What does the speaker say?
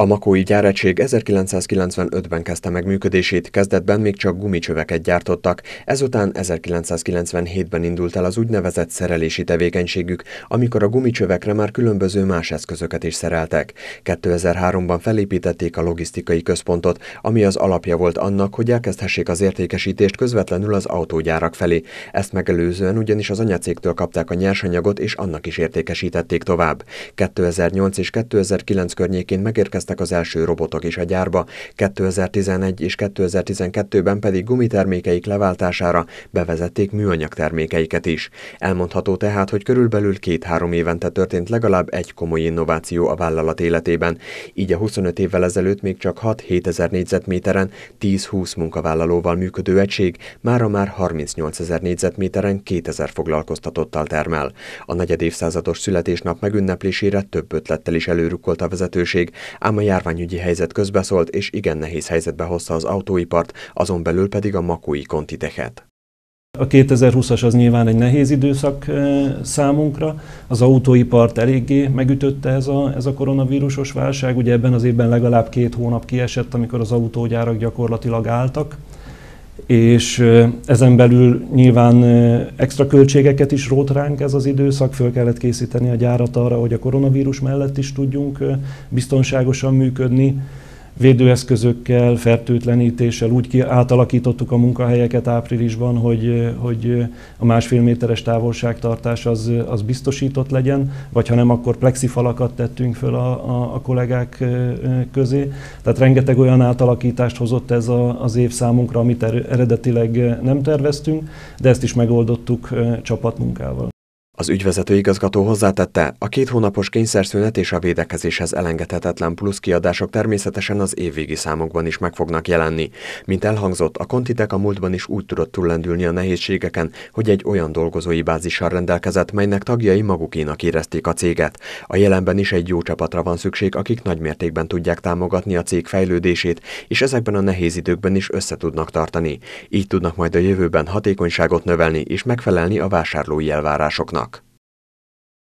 A makói gyáretség 1995-ben kezdte meg működését, kezdetben még csak gumicsöveket gyártottak, ezután 1997-ben indult el az úgynevezett szerelési tevékenységük, amikor a gumicsövekre már különböző más eszközöket is szereltek. 2003-ban felépítették a logisztikai központot, ami az alapja volt annak, hogy elkezdhessék az értékesítést közvetlenül az autógyárak felé. Ezt megelőzően ugyanis az anyacégtől kapták a nyersanyagot, és annak is értékesítették tovább. 2008 és 2009 környékén megérkezett érkeztek az első robotok is a gyárba, 2011 és 2012-ben pedig gumitermékeik leváltására bevezették műanyag termékeiket is. Elmondható tehát, hogy körülbelül két-három évente történt legalább egy komoly innováció a vállalat életében, így a 25 évvel ezelőtt még csak 6-7 ezer négyzetméteren 10-20 munkavállalóval működő egység mára már 38 ezer négyzetméteren 2000 foglalkoztatottal termel. A negyed évszázados születésnap megünneplésére több ötlettel is előrukkolt a vezetőség, ám a járványügyi helyzet közbeszólt és igen nehéz helyzetbe hozta az autóipart, azon belül pedig a makói kontiteket. A 2020-as az nyilván egy nehéz időszak eh, számunkra. Az autóipart eléggé megütötte ez a, ez a koronavírusos válság. Ugye ebben az évben legalább két hónap kiesett, amikor az autógyárak gyakorlatilag álltak és ezen belül nyilván extra költségeket is rót ránk ez az időszak, föl kellett készíteni a gyárat arra, hogy a koronavírus mellett is tudjunk biztonságosan működni, védőeszközökkel, fertőtlenítéssel úgy átalakítottuk a munkahelyeket áprilisban, hogy, hogy a másfél méteres távolságtartás az, az biztosított legyen, vagy ha nem, akkor plexifalakat tettünk föl a, a, a kollégák közé. Tehát rengeteg olyan átalakítást hozott ez a, az év számunkra, amit eredetileg nem terveztünk, de ezt is megoldottuk csapatmunkával. Az ügyvezető igazgató hozzátette, a két hónapos kényszerszünet és a védekezéshez elengedhetetlen plusz kiadások természetesen az évvégi számokban is meg fognak jelenni. Mint elhangzott, a Kontitek a múltban is úgy tudott túllendülni a nehézségeken, hogy egy olyan dolgozói bázissal rendelkezett, melynek tagjai magukénak érezték a céget. A jelenben is egy jó csapatra van szükség, akik nagymértékben tudják támogatni a cég fejlődését, és ezekben a nehéz időkben is összetudnak tartani. Így tudnak majd a jövőben hatékonyságot növelni és megfelelni a vásárlói elvárásoknak.